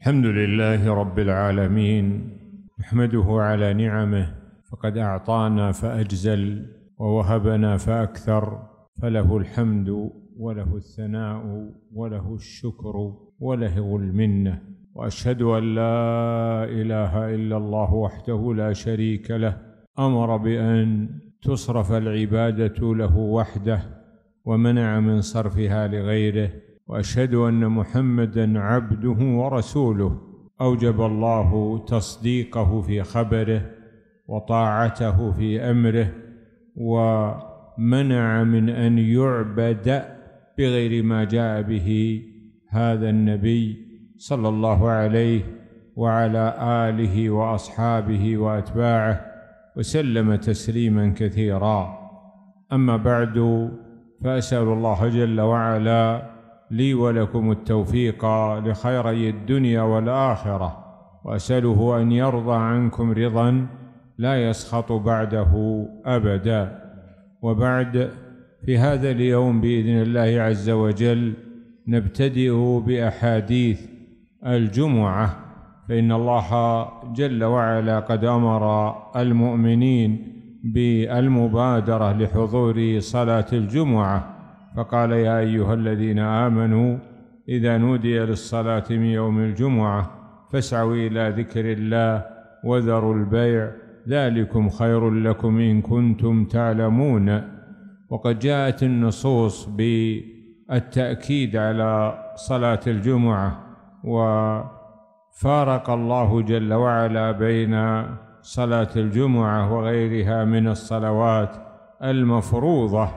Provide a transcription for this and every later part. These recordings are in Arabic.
الحمد لله رب العالمين نحمده على نعمه فقد اعطانا فاجزل ووهبنا فاكثر فله الحمد وله الثناء وله الشكر وله المنه واشهد ان لا اله الا الله وحده لا شريك له امر بان تصرف العباده له وحده ومنع من صرفها لغيره واشهد ان محمدا عبده ورسوله اوجب الله تصديقه في خبره وطاعته في امره ومنع من ان يعبد بغير ما جاء به هذا النبي صلى الله عليه وعلى اله واصحابه واتباعه وسلم تسليما كثيرا اما بعد فاسال الله جل وعلا لي ولكم التوفيق لخيري الدنيا والاخره واساله ان يرضى عنكم رضا لا يسخط بعده ابدا وبعد في هذا اليوم باذن الله عز وجل نبتدئ باحاديث الجمعه فان الله جل وعلا قد امر المؤمنين بالمبادره لحضور صلاه الجمعه فقال يا أيها الذين آمنوا إذا نودي للصلاة من يوم الجمعة فاسعوا إلى ذكر الله وذروا البيع ذلكم خير لكم إن كنتم تعلمون وقد جاءت النصوص بالتأكيد على صلاة الجمعة وفارق الله جل وعلا بين صلاة الجمعة وغيرها من الصلوات المفروضة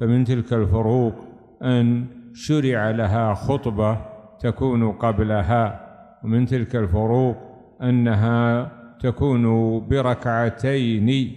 فمن تلك الفروق أن شرع لها خطبة تكون قبلها ومن تلك الفروق أنها تكون بركعتين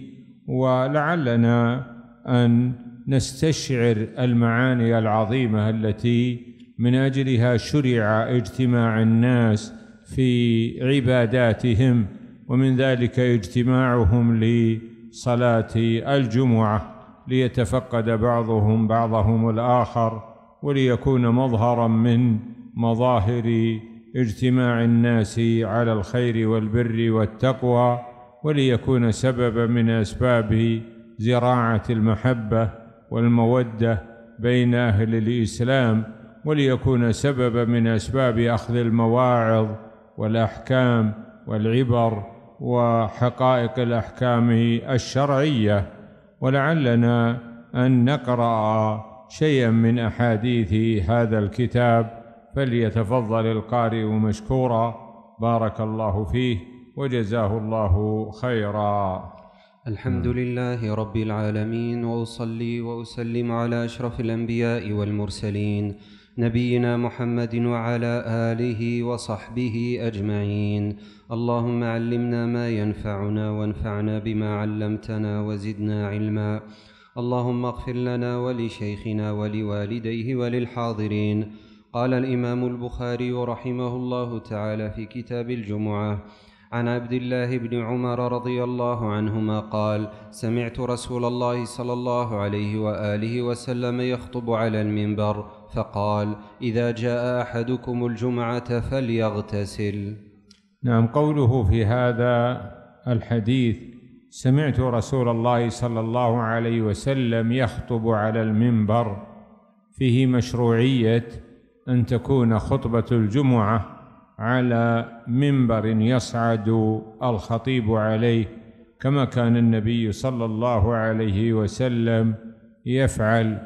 ولعلنا أن نستشعر المعاني العظيمة التي من أجلها شرع اجتماع الناس في عباداتهم ومن ذلك اجتماعهم لصلاة الجمعة ليتفقد بعضهم بعضهم الآخر وليكون مظهرا من مظاهر اجتماع الناس على الخير والبر والتقوى وليكون سببا من أسباب زراعة المحبة والمودة بين أهل الإسلام وليكون سببا من أسباب أخذ المواعظ والأحكام والعبر وحقائق الأحكام الشرعية ولعلنا أن نقرأ شيئا من أحاديث هذا الكتاب فليتفضل القارئ مشكورا بارك الله فيه وجزاه الله خيرا الحمد نعم. لله رب العالمين واصلي واسلم على اشرف الانبياء والمرسلين نبينا محمد وعلى اله وصحبه اجمعين اللهم علمنا ما ينفعنا وانفعنا بما علمتنا وزدنا علما اللهم اغفر لنا ولشيخنا ولوالديه وللحاضرين قال الامام البخاري رحمه الله تعالى في كتاب الجمعه عن عبد الله بن عمر رضي الله عنهما قال سمعت رسول الله صلى الله عليه واله وسلم يخطب على المنبر فقال اذا جاء احدكم الجمعه فليغتسل نعم قوله في هذا الحديث سمعت رسول الله صلى الله عليه وسلم يخطب على المنبر فيه مشروعيه ان تكون خطبه الجمعه على منبر يصعد الخطيب عليه كما كان النبي صلى الله عليه وسلم يفعل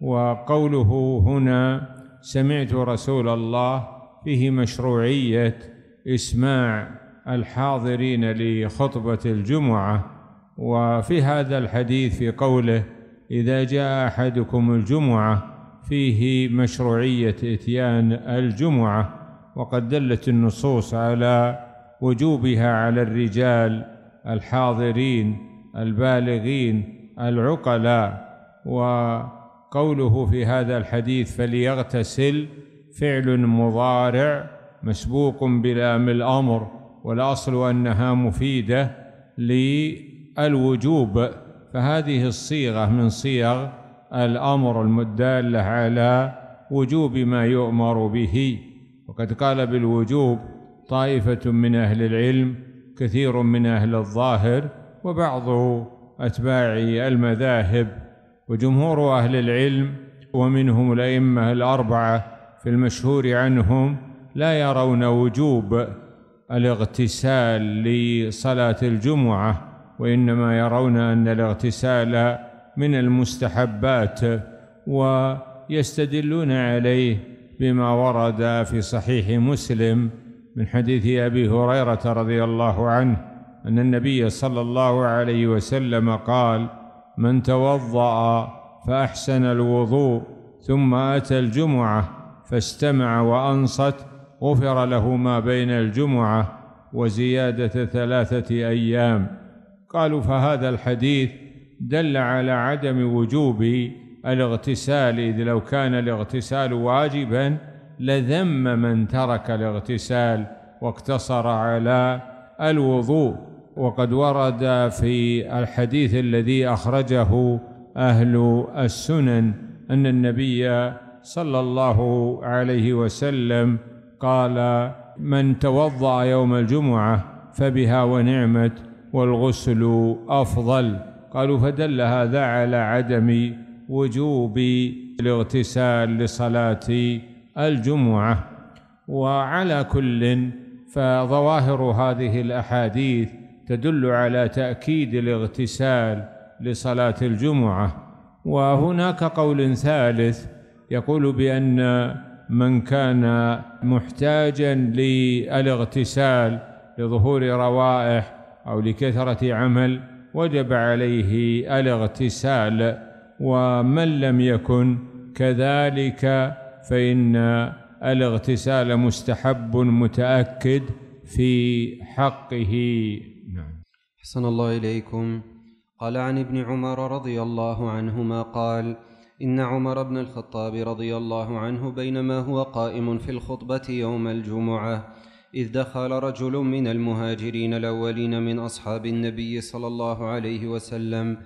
وقوله هنا سمعت رسول الله فيه مشروعيه إسماع الحاضرين لخطبة الجمعة وفي هذا الحديث في قوله إذا جاء أحدكم الجمعة فيه مشروعية إتيان الجمعة وقد دلت النصوص على وجوبها على الرجال الحاضرين البالغين العقلاء وقوله في هذا الحديث فليغتسل فعل مضارع مسبوق بلام الأمر والأصل أنها مفيدة للوجوب فهذه الصيغة من صيغ الأمر المدالة على وجوب ما يؤمر به وقد قال بالوجوب طائفة من أهل العلم كثير من أهل الظاهر وبعض أتباع المذاهب وجمهور أهل العلم ومنهم الأئمة الأربعة في المشهور عنهم لا يرون وجوب الاغتسال لصلاة الجمعة وإنما يرون أن الاغتسال من المستحبات ويستدلون عليه بما ورد في صحيح مسلم من حديث أبي هريرة رضي الله عنه أن النبي صلى الله عليه وسلم قال من توضأ فأحسن الوضوء ثم أتى الجمعة فاستمع وأنصت غفر له ما بين الجمعة وزيادة ثلاثة أيام قالوا فهذا الحديث دل على عدم وجوب الاغتسال إذ لو كان الاغتسال واجبا لذم من ترك الاغتسال واقتصر على الوضوء وقد ورد في الحديث الذي أخرجه أهل السنن أن النبي صلى الله عليه وسلم قال من توضأ يوم الجمعة فبها ونعمت والغسل أفضل قالوا فدل هذا على عدم وجوب الاغتسال لصلاة الجمعة وعلى كل فظواهر هذه الأحاديث تدل على تأكيد الاغتسال لصلاة الجمعة وهناك قول ثالث يقول بأن من كان محتاجا للاغتسال لظهور روائح أو لكثرة عمل وجب عليه الاغتسال ومن لم يكن كذلك فإن الاغتسال مستحب متأكد في حقه نعم احسن الله إليكم قال عن ابن عمر رضي الله عنهما قال ان عمر بن الخطاب رضي الله عنه بينما هو قائم في الخطبه يوم الجمعه اذ دخل رجل من المهاجرين الاولين من اصحاب النبي صلى الله عليه وسلم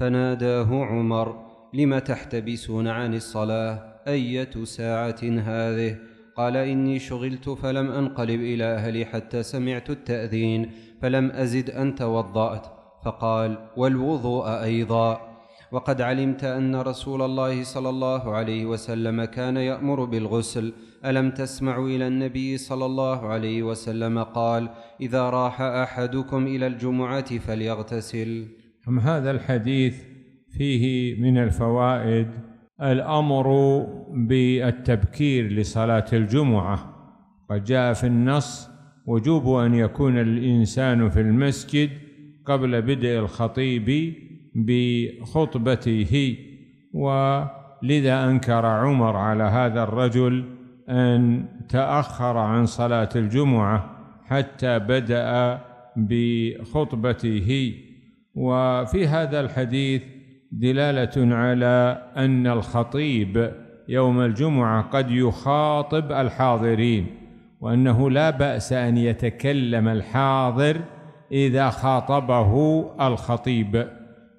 فناداه عمر لم تحتبسون عن الصلاه ايه ساعه هذه قال اني شغلت فلم انقلب الى اهلي حتى سمعت التاذين فلم ازد ان توضات فقال والوضوء ايضا وقد علمت ان رسول الله صلى الله عليه وسلم كان يامر بالغسل الم تسمع الى النبي صلى الله عليه وسلم قال اذا راح احدكم الى الجمعه فليغتسل ثم هذا الحديث فيه من الفوائد الامر بالتبكير لصلاه الجمعه قد جاء في النص وجوب ان يكون الانسان في المسجد قبل بدء الخطيب بخطبته ولذا انكر عمر على هذا الرجل ان تاخر عن صلاه الجمعه حتى بدا بخطبته وفي هذا الحديث دلاله على ان الخطيب يوم الجمعه قد يخاطب الحاضرين وانه لا باس ان يتكلم الحاضر اذا خاطبه الخطيب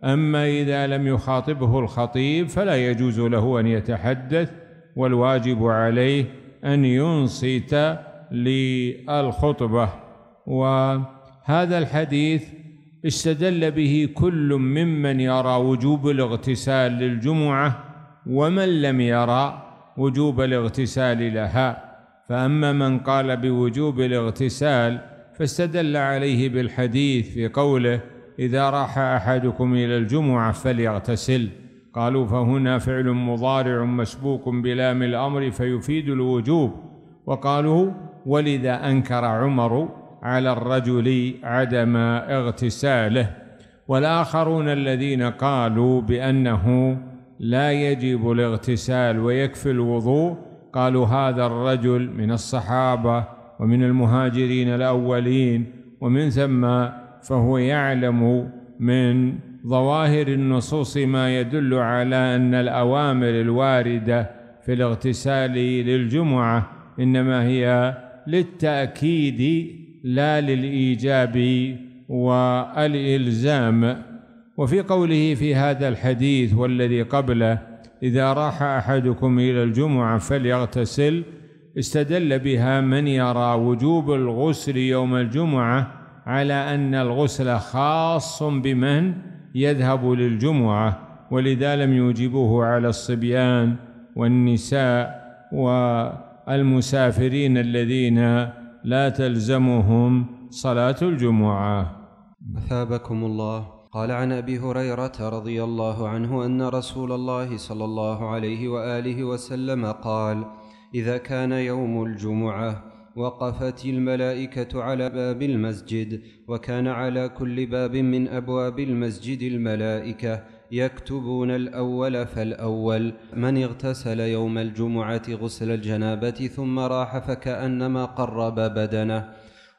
أما إذا لم يخاطبه الخطيب فلا يجوز له أن يتحدث والواجب عليه أن ينصت للخطبة وهذا الحديث استدل به كل ممن يرى وجوب الاغتسال للجمعة ومن لم يرى وجوب الاغتسال لها فأما من قال بوجوب الاغتسال فاستدل عليه بالحديث في قوله إذا راح أحدكم إلى الجمعة فليغتسل قالوا فهنا فعل مضارع مسبوق بلام الأمر فيفيد الوجوب وقالوا ولذا أنكر عمر على الرجل عدم اغتساله والآخرون الذين قالوا بأنه لا يجب الاغتسال ويكفي الوضوء قالوا هذا الرجل من الصحابة ومن المهاجرين الأولين ومن ثم فهو يعلم من ظواهر النصوص ما يدل على أن الأوامر الواردة في الاغتسال للجمعة إنما هي للتأكيد لا للإيجاب والإلزام وفي قوله في هذا الحديث والذي قبله إذا راح أحدكم إلى الجمعة فليغتسل استدل بها من يرى وجوب الغسل يوم الجمعة على أن الغسل خاص بمن يذهب للجمعة ولذا لم يوجبوه على الصبيان والنساء والمسافرين الذين لا تلزمهم صلاة الجمعة أثابكم الله قال عن ابي هريره رضي الله عنه ان رسول الله صلى الله عليه واله وسلم قال اذا كان يوم الجمعه وقفت الملائكة على باب المسجد وكان على كل باب من أبواب المسجد الملائكة يكتبون الأول فالأول من اغتسل يوم الجمعة غسل الجنابة ثم راح فكأنما قرب بدنه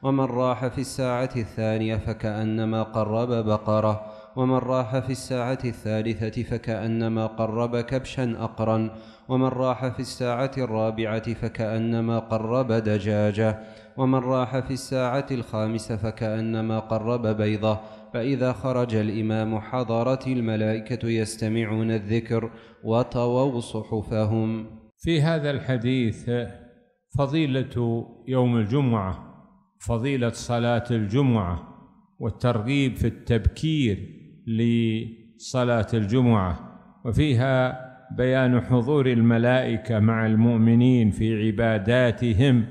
ومن راح في الساعة الثانية فكأنما قرب بقرة ومن راح في الساعة الثالثة فكأنما قرب كبشا أقرا ومن راح في الساعة الرابعة فكأنما قرب دجاجة ومن راح في الساعة الخامسة فكأنما قرب بيضة فإذا خرج الإمام حضرت الملائكة يستمعون الذكر وطووا صحفهم في هذا الحديث فضيلة يوم الجمعة فضيلة صلاة الجمعة والترغيب في التبكير لصلاة الجمعة وفيها بيان حضور الملائكه مع المؤمنين في عباداتهم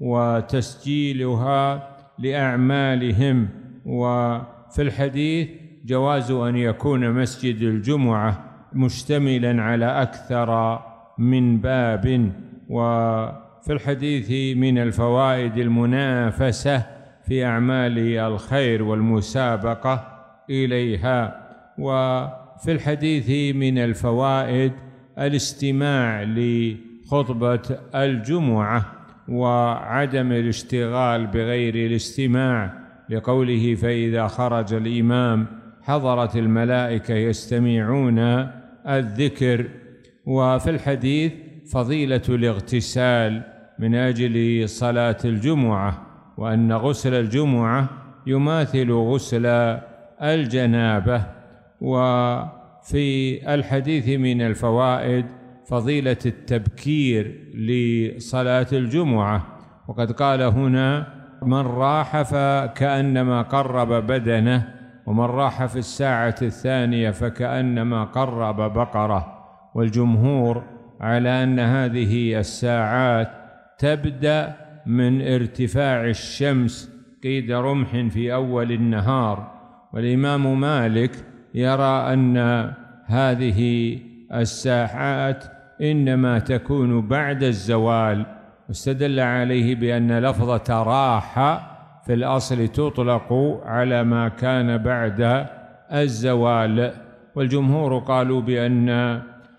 وتسجيلها لاعمالهم وفي الحديث جواز ان يكون مسجد الجمعه مشتملا على اكثر من باب وفي الحديث من الفوائد المنافسه في اعمال الخير والمسابقه اليها وفي الحديث من الفوائد الاستماع لخطبة الجمعة وعدم الاشتغال بغير الاستماع لقوله فإذا خرج الإمام حضرت الملائكة يستمعون الذكر وفي الحديث فضيلة الاغتسال من أجل صلاة الجمعة وأن غسل الجمعة يماثل غسل الجنابة و في الحديث من الفوائد فضيلة التبكير لصلاة الجمعة وقد قال هنا من راح فكأنما قرب بدنه ومن راح في الساعة الثانية فكأنما قرب بقرة والجمهور على أن هذه الساعات تبدأ من ارتفاع الشمس قيد رمح في أول النهار والإمام مالك يرى أن هذه الساحات إنما تكون بعد الزوال واستدل عليه بأن لفظة راحة في الأصل تطلق على ما كان بعد الزوال والجمهور قالوا بأن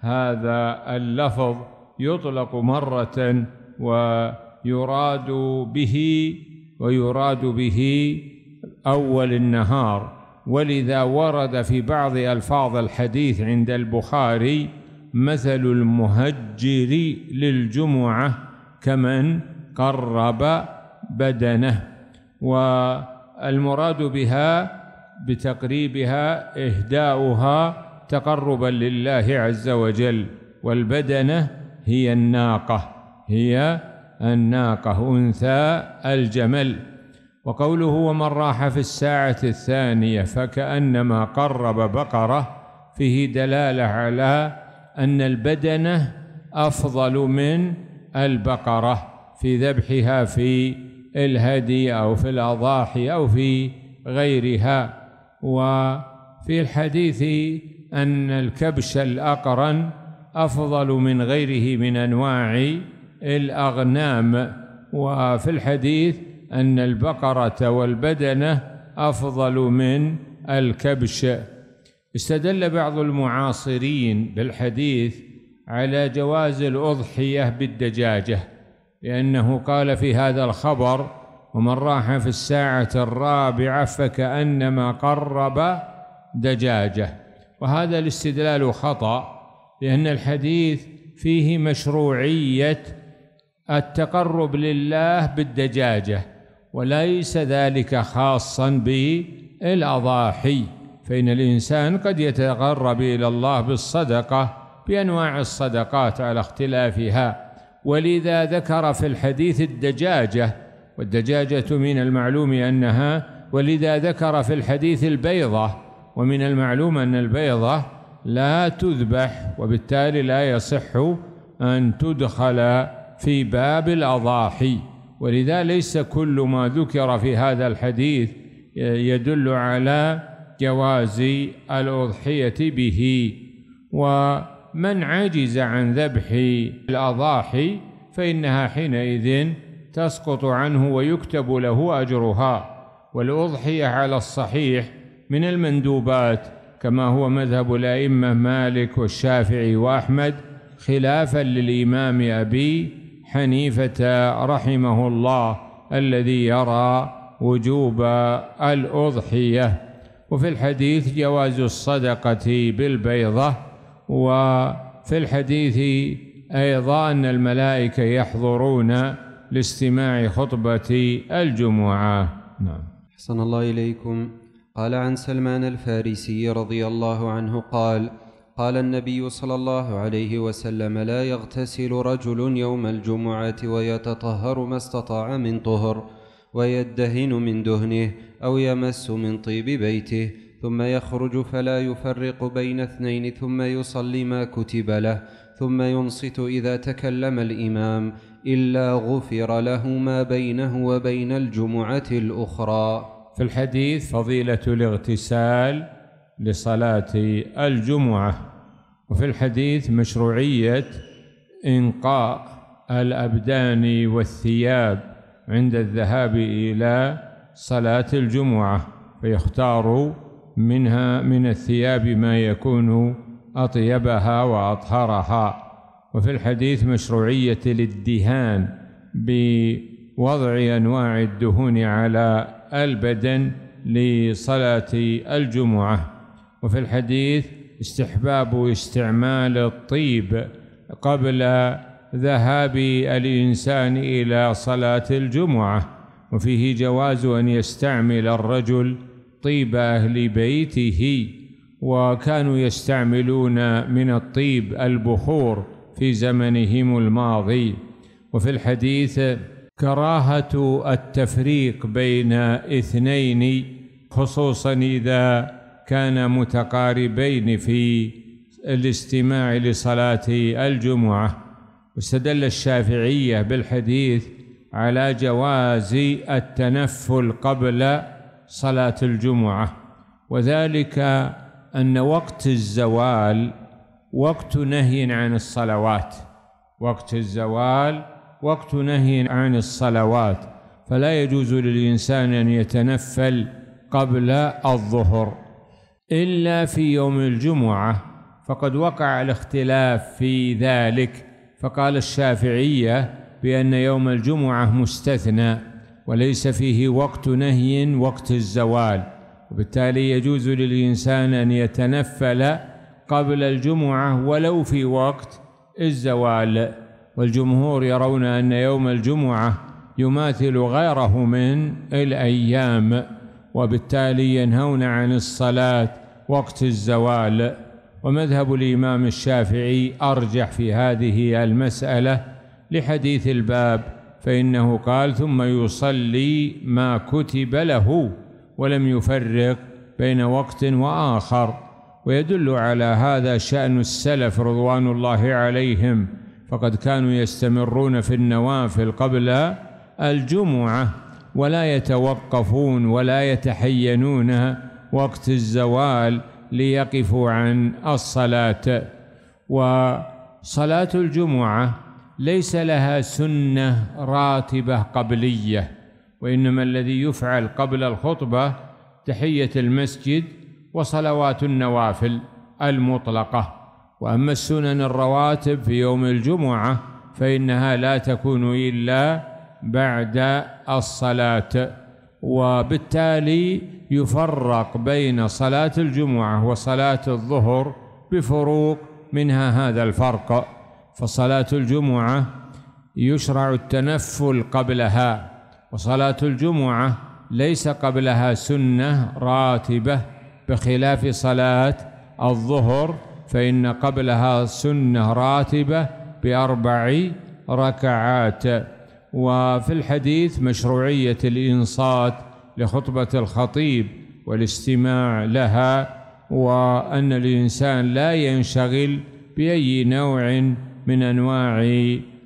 هذا اللفظ يطلق مرة ويراد به ويراد به أول النهار ولذا ورد في بعض ألفاظ الحديث عند البخاري مثل المهجر للجمعة كمن قرب بدنه والمراد بها بتقريبها إهداؤها تقربا لله عز وجل والبدنة هي الناقة هي الناقة أنثى الجمل وقوله ومن راح في الساعة الثانية فكأنما قرب بقرة فيه دلالة على أن البدنة أفضل من البقرة في ذبحها في الهدي أو في الأضاحي أو في غيرها وفي الحديث أن الكبش الأقرن أفضل من غيره من أنواع الأغنام وفي الحديث أن البقرة والبدنة أفضل من الكبش استدل بعض المعاصرين بالحديث على جواز الأضحية بالدجاجة لأنه قال في هذا الخبر ومن راح في الساعة الرابعة فكأنما قرب دجاجة وهذا الاستدلال خطأ لأن الحديث فيه مشروعية التقرب لله بالدجاجة وليس ذلك خاصا بالأضاحي فإن الإنسان قد يتقرب إلى الله بالصدقة بأنواع الصدقات على اختلافها ولذا ذكر في الحديث الدجاجة والدجاجة من المعلوم أنها ولذا ذكر في الحديث البيضة ومن المعلوم أن البيضة لا تذبح وبالتالي لا يصح أن تدخل في باب الأضاحي ولذا ليس كل ما ذكر في هذا الحديث يدل على جواز الأضحية به ومن عجز عن ذبح الأضاحي فإنها حينئذ تسقط عنه ويكتب له أجرها والأضحية على الصحيح من المندوبات كما هو مذهب الأئمة مالك والشافعي وأحمد خلافا للإمام أبي حنيفة رحمه الله الذي يرى وجوب الأضحية وفي الحديث جواز الصدقة بالبيضة وفي الحديث أيضا أن الملائكة يحضرون لاستماع خطبة الجمعة نعم أحسن الله إليكم قال عن سلمان الفارسي رضي الله عنه قال قال النبي صلى الله عليه وسلم لا يغتسل رجل يوم الجمعة ويتطهر ما استطاع من طهر ويدهن من دهنه أو يمس من طيب بيته ثم يخرج فلا يفرق بين اثنين ثم يصلي ما كتب له ثم ينصت إذا تكلم الإمام إلا غفر له ما بينه وبين الجمعة الأخرى في الحديث فضيلة الاغتسال لصلاة الجمعة وفي الحديث مشروعية إنقاء الأبدان والثياب عند الذهاب إلى صلاة الجمعة فيختار منها من الثياب ما يكون أطيبها وأطهرها وفي الحديث مشروعية الادهان بوضع أنواع الدهون على البدن لصلاة الجمعة وفي الحديث استحباب استعمال الطيب قبل ذهاب الإنسان إلى صلاة الجمعة وفيه جواز أن يستعمل الرجل طيب أهل بيته وكانوا يستعملون من الطيب البخور في زمنهم الماضي وفي الحديث كراهة التفريق بين اثنين خصوصا إذا كانا متقاربين في الاستماع لصلاة الجمعة واستدل الشافعية بالحديث على جواز التنفل قبل صلاة الجمعة وذلك أن وقت الزوال وقت نهي عن الصلوات وقت الزوال وقت نهي عن الصلوات فلا يجوز للإنسان أن يتنفل قبل الظهر إلا في يوم الجمعة فقد وقع الاختلاف في ذلك فقال الشافعية بأن يوم الجمعة مستثنى وليس فيه وقت نهي وقت الزوال وبالتالي يجوز للإنسان أن يتنفل قبل الجمعة ولو في وقت الزوال والجمهور يرون أن يوم الجمعة يماثل غيره من الأيام وبالتالي ينهون عن الصلاة وقت الزوال ومذهب الإمام الشافعي أرجح في هذه المسألة لحديث الباب فإنه قال ثم يصلي ما كتب له ولم يفرق بين وقت وآخر ويدل على هذا شأن السلف رضوان الله عليهم فقد كانوا يستمرون في النوافل قبل الجمعة ولا يتوقفون ولا يتحينون وقت الزوال ليقفوا عن الصلاة وصلاة الجمعة ليس لها سنة راتبة قبلية وإنما الذي يفعل قبل الخطبة تحية المسجد وصلوات النوافل المطلقة وأما السنن الرواتب في يوم الجمعة فإنها لا تكون إلا بعد الصلاة وبالتالي يفرق بين صلاة الجمعة وصلاة الظهر بفروق منها هذا الفرق فصلاة الجمعة يشرع التنفل قبلها وصلاة الجمعة ليس قبلها سنة راتبة بخلاف صلاة الظهر فإن قبلها سنة راتبة بأربع ركعات وفي الحديث مشروعية الإنصات لخطبة الخطيب والاستماع لها وأن الإنسان لا ينشغل بأي نوع من أنواع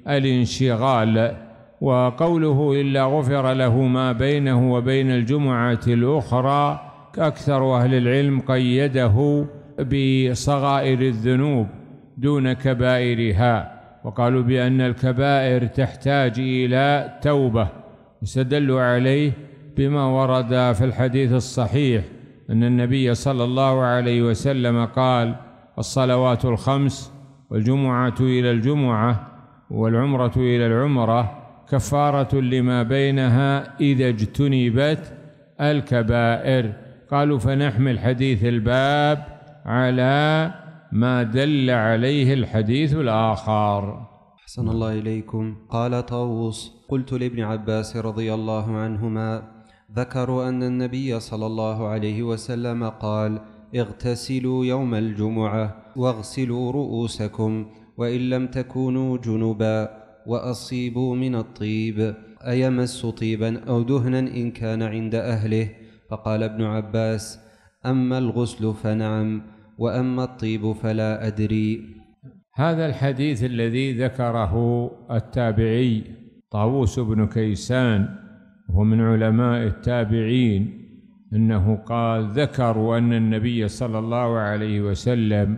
الانشغال وقوله إلا غفر له ما بينه وبين الجمعة الأخرى أكثر أهل العلم قيده بصغائر الذنوب دون كبائرها وقالوا بأن الكبائر تحتاج إلى توبة استدلوا عليه بما ورد في الحديث الصحيح أن النبي صلى الله عليه وسلم قال الصلوات الخمس والجمعة إلى الجمعة والعمرة إلى العمرة كفارة لما بينها إذا اجتنبت الكبائر قالوا فنحمل حديث الباب على ما دل عليه الحديث الآخر أحسن الله إليكم قال طاووس قلت لابن عباس رضي الله عنهما ذكروا أن النبي صلى الله عليه وسلم قال: اغتسلوا يوم الجمعة واغسلوا رؤوسكم وإن لم تكونوا جنبا وأصيبوا من الطيب أيمس طيبا أو دهنا إن كان عند أهله فقال ابن عباس: أما الغسل فنعم وأما الطيب فلا أدري. هذا الحديث الذي ذكره التابعي طاووس بن كيسان ومن من علماء التابعين انه قال ذكروا ان النبي صلى الله عليه وسلم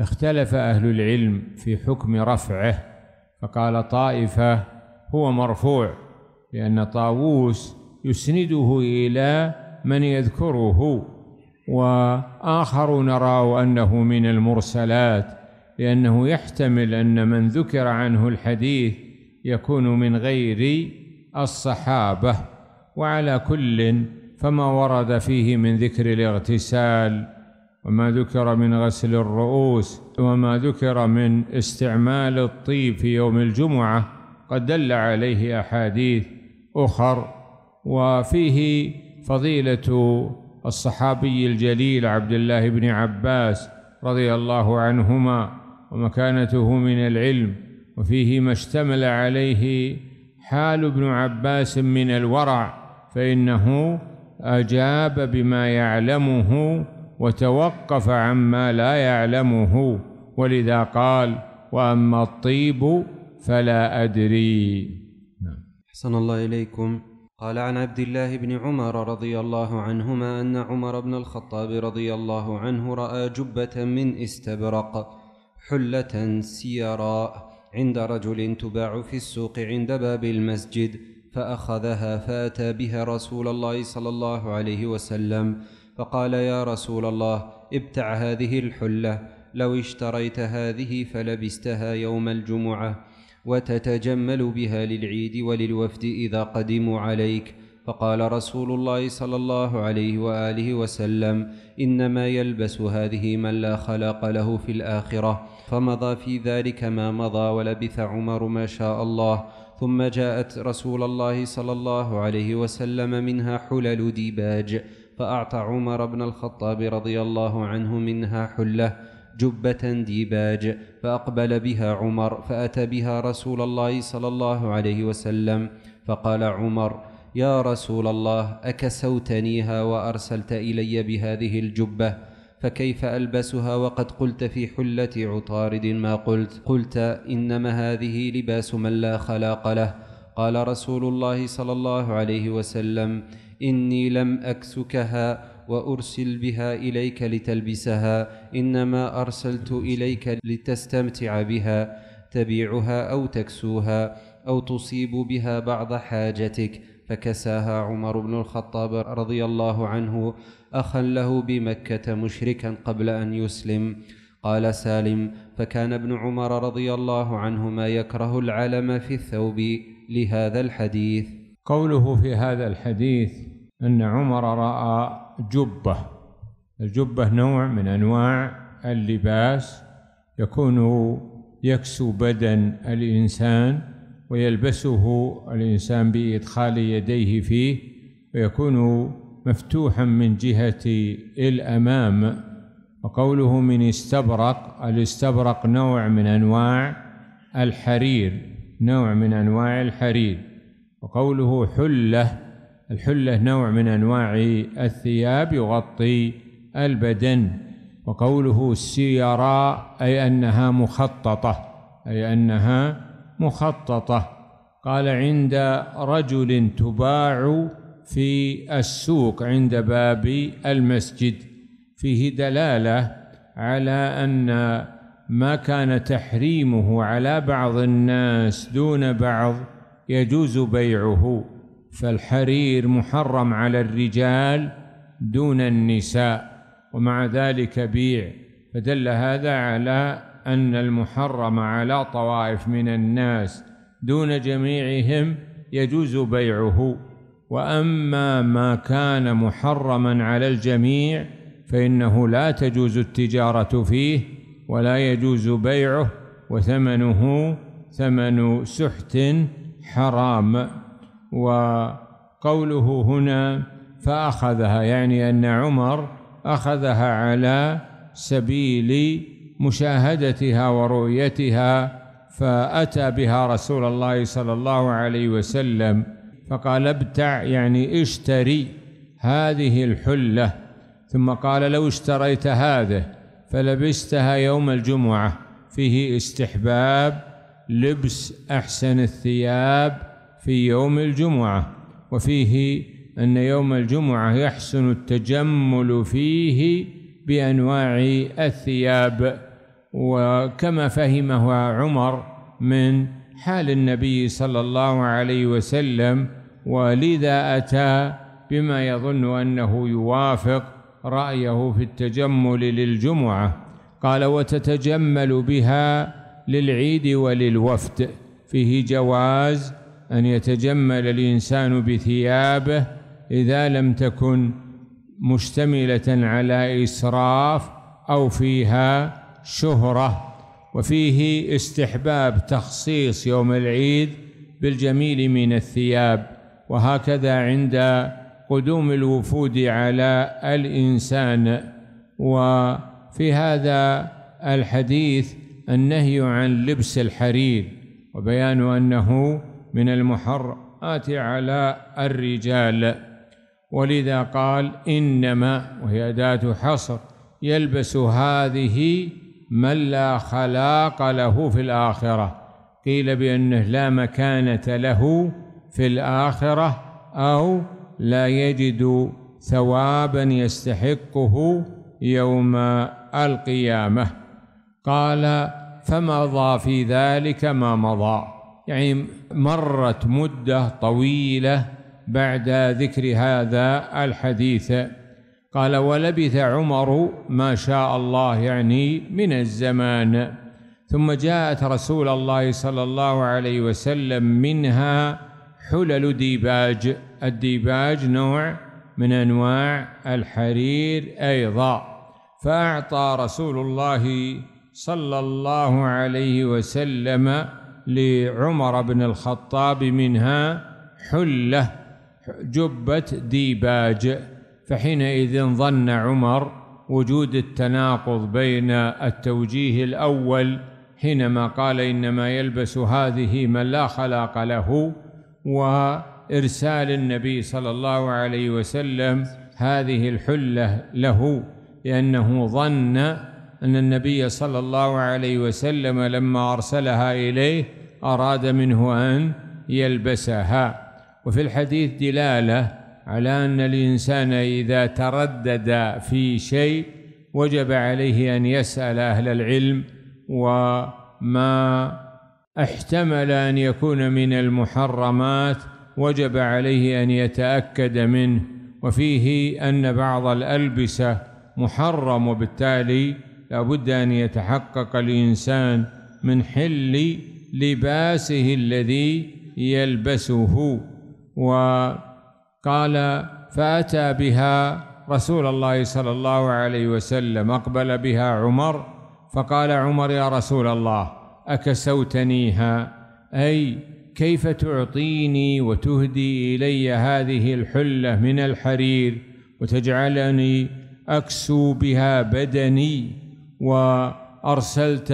اختلف اهل العلم في حكم رفعه فقال طائفه هو مرفوع لان طاووس يسنده الى من يذكره وآخر نرى انه من المرسلات لانه يحتمل ان من ذكر عنه الحديث يكون من غير الصحابه وعلى كل فما ورد فيه من ذكر الاغتسال وما ذكر من غسل الرؤوس وما ذكر من استعمال الطيب في يوم الجمعه قد دل عليه احاديث اخر وفيه فضيله الصحابي الجليل عبد الله بن عباس رضي الله عنهما ومكانته من العلم وفيه ما اشتمل عليه حال ابن عباس من الورع فإنه أجاب بما يعلمه وتوقف عما لا يعلمه ولذا قال وأما الطيب فلا أدري نعم. أحسن الله إليكم قال عن عبد الله بن عمر رضي الله عنهما أن عمر بن الخطاب رضي الله عنه رأى جبة من استبرق حلة سيراء عند رجل تباع في السوق عند باب المسجد فاخذها فاتى بها رسول الله صلى الله عليه وسلم فقال يا رسول الله ابتع هذه الحله لو اشتريت هذه فلبستها يوم الجمعه وتتجمل بها للعيد وللوفد اذا قدموا عليك فقال رسول الله صلى الله عليه واله وسلم انما يلبس هذه من لا خلاق له في الاخره فمضى في ذلك ما مضى ولبث عمر ما شاء الله ثم جاءت رسول الله صلى الله عليه وسلم منها حلل ديباج فأعطى عمر بن الخطاب رضي الله عنه منها حلة جبة ديباج فأقبل بها عمر فأتى بها رسول الله صلى الله عليه وسلم فقال عمر يا رسول الله أكسوتنيها وأرسلت إلي بهذه الجبة فكيف ألبسها وقد قلت في حلة عطارد ما قلت قلت إنما هذه لباس من لا خلاق له قال رسول الله صلى الله عليه وسلم إني لم أكسكها وارسل بها اليك لتلبسها انما ارسلت اليك لتستمتع بها تبيعها او تكسوها او تصيب بها بعض حاجتك فكساها عمر بن الخطاب رضي الله عنه اخا له بمكه مشركا قبل ان يسلم قال سالم فكان ابن عمر رضي الله عنهما يكره العلم في الثوب لهذا الحديث قوله في هذا الحديث ان عمر راى جبه الجبه نوع من انواع اللباس يكون يكسو بدن الانسان ويلبسه الإنسان بإدخال يديه فيه ويكون مفتوحا من جهة الأمام وقوله من استبرق الاستبرق نوع من أنواع الحرير نوع من أنواع الحرير وقوله حلة الحلة نوع من أنواع الثياب يغطي البدن وقوله السيراء أي أنها مخططة أي أنها مخططه قال عند رجل تباع في السوق عند باب المسجد فيه دلاله على ان ما كان تحريمه على بعض الناس دون بعض يجوز بيعه فالحرير محرم على الرجال دون النساء ومع ذلك بيع فدل هذا على أن المحرم على طوائف من الناس دون جميعهم يجوز بيعه وأما ما كان محرما على الجميع فإنه لا تجوز التجارة فيه ولا يجوز بيعه وثمنه ثمن سحت حرام وقوله هنا فأخذها يعني أن عمر أخذها على سبيل مشاهدتها ورؤيتها فأتى بها رسول الله صلى الله عليه وسلم فقال ابتع يعني اشتري هذه الحلة ثم قال لو اشتريت هذا فلبستها يوم الجمعة فيه استحباب لبس أحسن الثياب في يوم الجمعة وفيه أن يوم الجمعة يحسن التجمل فيه بأنواع الثياب وكما فهمها عمر من حال النبي صلى الله عليه وسلم ولذا أتى بما يظن أنه يوافق رأيه في التجمل للجمعة قال وتتجمل بها للعيد وللوفد فيه جواز أن يتجمل الإنسان بثيابه إذا لم تكن مشتملة على إسراف أو فيها شهرة وفيه استحباب تخصيص يوم العيد بالجميل من الثياب وهكذا عند قدوم الوفود على الإنسان وفي هذا الحديث النهي عن لبس الحرير وبيان أنه من المحرمات على الرجال ولذا قال إنما وهي أداة حصر يلبس هذه من لا خلاق له في الآخرة قيل بأنه لا مكانة له في الآخرة أو لا يجد ثوابا يستحقه يوم القيامة قال فمضى في ذلك ما مضى يعني مرت مدة طويلة بعد ذكر هذا الحديث قال ولبث عمر ما شاء الله يعني من الزمان ثم جاءت رسول الله صلى الله عليه وسلم منها حلل ديباج الديباج نوع من انواع الحرير ايضا فاعطى رسول الله صلى الله عليه وسلم لعمر بن الخطاب منها حله جبه ديباج فحينئذ ظن عمر وجود التناقض بين التوجيه الأول حينما قال إنما يلبس هذه من لا خلاق له وإرسال النبي صلى الله عليه وسلم هذه الحلة له لأنه ظن أن النبي صلى الله عليه وسلم لما أرسلها إليه أراد منه أن يلبسها وفي الحديث دلاله على أن الإنسان إذا تردد في شيء وجب عليه أن يسأل أهل العلم وما احتمل أن يكون من المحرمات وجب عليه أن يتأكد منه وفيه أن بعض الألبسة محرم وبالتالي لابد أن يتحقق الإنسان من حل لباسه الذي يلبسه و قال فأتى بها رسول الله صلى الله عليه وسلم أقبل بها عمر فقال عمر يا رسول الله أكسوتنيها أي كيف تعطيني وتهدي إلي هذه الحلة من الحرير وتجعلني أكسو بها بدني وأرسلت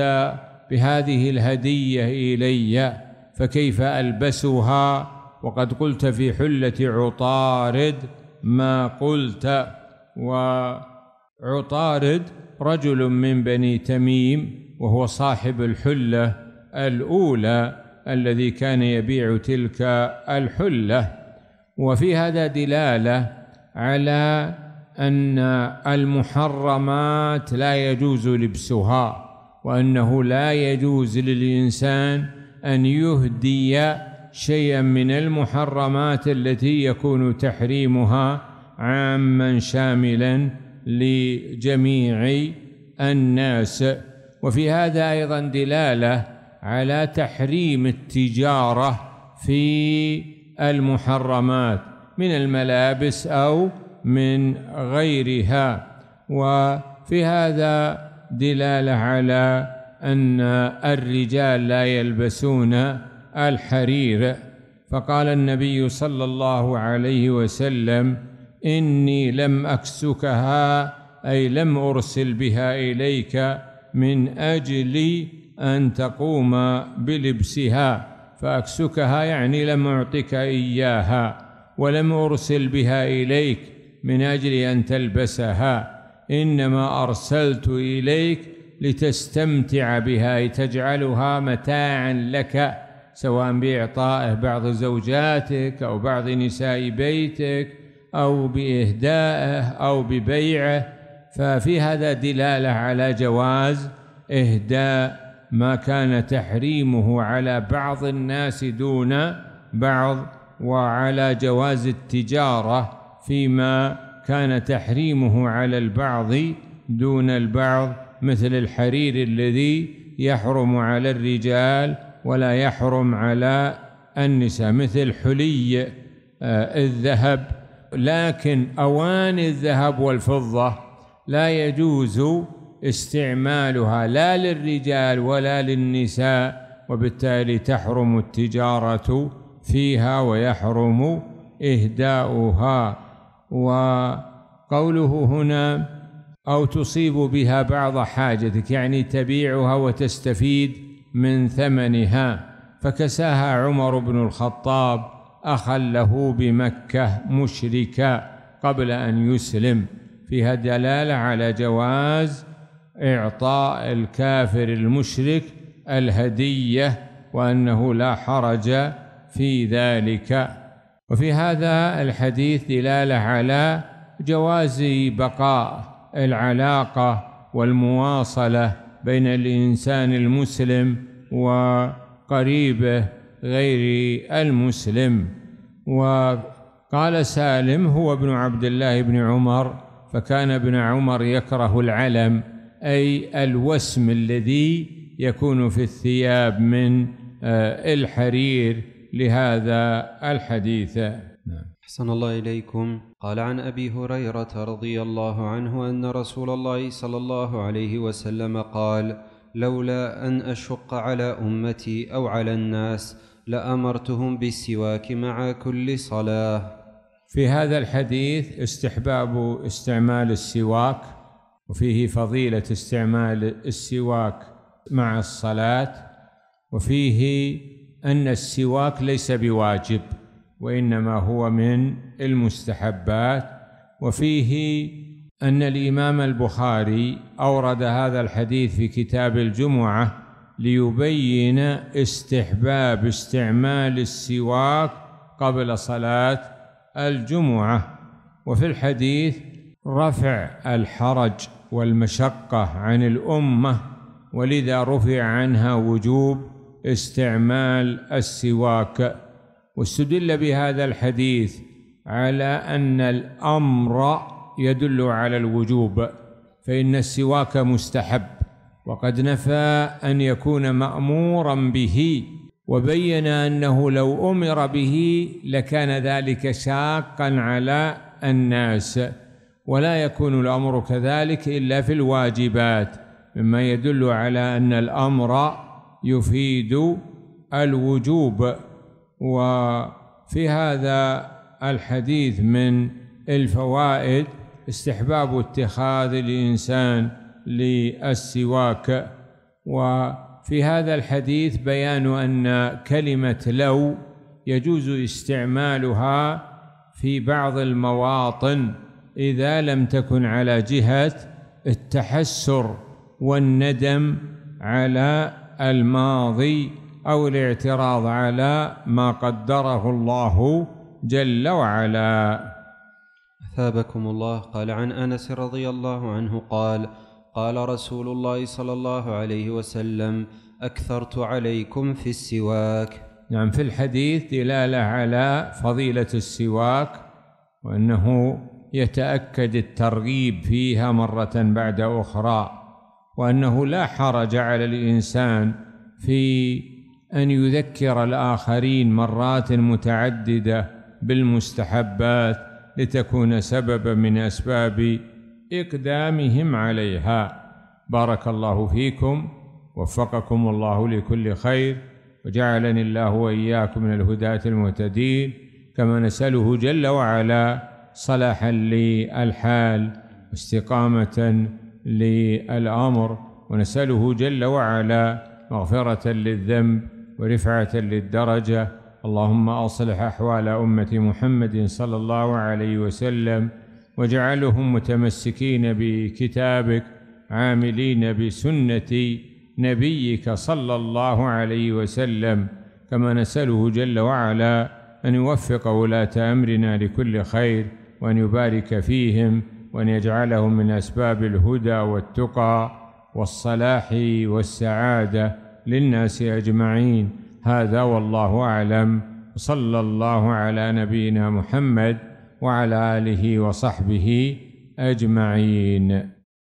بهذه الهدية إلي فكيف ألبسها وقد قلت في حلة عطارد ما قلت وعطارد رجل من بني تميم وهو صاحب الحلة الأولى الذي كان يبيع تلك الحلة وفي هذا دلالة على أن المحرمات لا يجوز لبسها وأنه لا يجوز للإنسان أن يهدي شيئا من المحرمات التي يكون تحريمها عاما شاملا لجميع الناس وفي هذا ايضا دلاله على تحريم التجاره في المحرمات من الملابس او من غيرها وفي هذا دلاله على ان الرجال لا يلبسون الحرير فقال النبي صلى الله عليه وسلم إني لم أكسكها أي لم أرسل بها إليك من أجل أن تقوم بلبسها فأكسكها يعني لم أعطك إياها ولم أرسل بها إليك من أجل أن تلبسها إنما أرسلت إليك لتستمتع بها أي تجعلها متاعا لك سواء بإعطائه بعض زوجاتك أو بعض نساء بيتك أو بإهدائه أو ببيعه ففي هذا دلالة على جواز إهداء ما كان تحريمه على بعض الناس دون بعض وعلى جواز التجارة فيما كان تحريمه على البعض دون البعض مثل الحرير الذي يحرم على الرجال ولا يحرم على النساء مثل حلي آه، الذهب لكن أواني الذهب والفضة لا يجوز استعمالها لا للرجال ولا للنساء وبالتالي تحرم التجارة فيها ويحرم إهداؤها وقوله هنا أو تصيب بها بعض حاجتك يعني تبيعها وتستفيد من ثمنها فكساها عمر بن الخطاب أخا له بمكة مشركا قبل أن يسلم فيها دلالة على جواز إعطاء الكافر المشرك الهدية وأنه لا حرج في ذلك وفي هذا الحديث دلالة على جواز بقاء العلاقة والمواصلة بين الإنسان المسلم وقريبه غير المسلم وقال سالم هو ابن عبد الله بن عمر فكان ابن عمر يكره العلم أي الوسم الذي يكون في الثياب من آه، الحرير لهذا الحديث أحسن الله إليكم قال عن أبي هريرة رضي الله عنه أن رسول الله صلى الله عليه وسلم قال لولا أن أشق على أمتي أو على الناس لأمرتهم بالسواك مع كل صلاة في هذا الحديث استحباب استعمال السواك وفيه فضيلة استعمال السواك مع الصلاة وفيه أن السواك ليس بواجب وإنما هو من المستحبات وفيه أن الإمام البخاري أورد هذا الحديث في كتاب الجمعة ليبين استحباب استعمال السواك قبل صلاة الجمعة وفي الحديث رفع الحرج والمشقة عن الأمة ولذا رفع عنها وجوب استعمال السواك واستدل بهذا الحديث على أن الأمر يدل على الوجوب فإن السواك مستحب وقد نفى أن يكون مأمورا به وبين أنه لو أمر به لكان ذلك شاقا على الناس ولا يكون الأمر كذلك إلا في الواجبات مما يدل على أن الأمر يفيد الوجوب وفي هذا الحديث من الفوائد استحباب اتخاذ الإنسان للسواك وفي هذا الحديث بيان أن كلمة لو يجوز استعمالها في بعض المواطن إذا لم تكن على جهة التحسر والندم على الماضي أو الاعتراض على ما قدره الله جل وعلا أثابكم الله قال عن أنس رضي الله عنه قال قال رسول الله صلى الله عليه وسلم أكثرت عليكم في السواك نعم في الحديث دلالة على فضيلة السواك وأنه يتأكد الترغيب فيها مرة بعد أخرى وأنه لا حرج على الإنسان في ان يذكر الاخرين مرات متعدده بالمستحبات لتكون سببا من اسباب اقدامهم عليها بارك الله فيكم وفقكم الله لكل خير وجعلني الله واياكم من الهداه المهتدين كما نساله جل وعلا صلاحا للحال واستقامه للامر ونساله جل وعلا مغفره للذنب ورفعة للدرجة اللهم أصلح أحوال أمة محمد صلى الله عليه وسلم واجعلهم متمسكين بكتابك عاملين بسنة نبيك صلى الله عليه وسلم كما نسأله جل وعلا أن يوفق ولاة أمرنا لكل خير وأن يبارك فيهم وأن يجعلهم من أسباب الهدى والتقى والصلاح والسعادة للناس أجمعين هذا والله أعلم صلى الله على نبينا محمد وعلى آله وصحبه أجمعين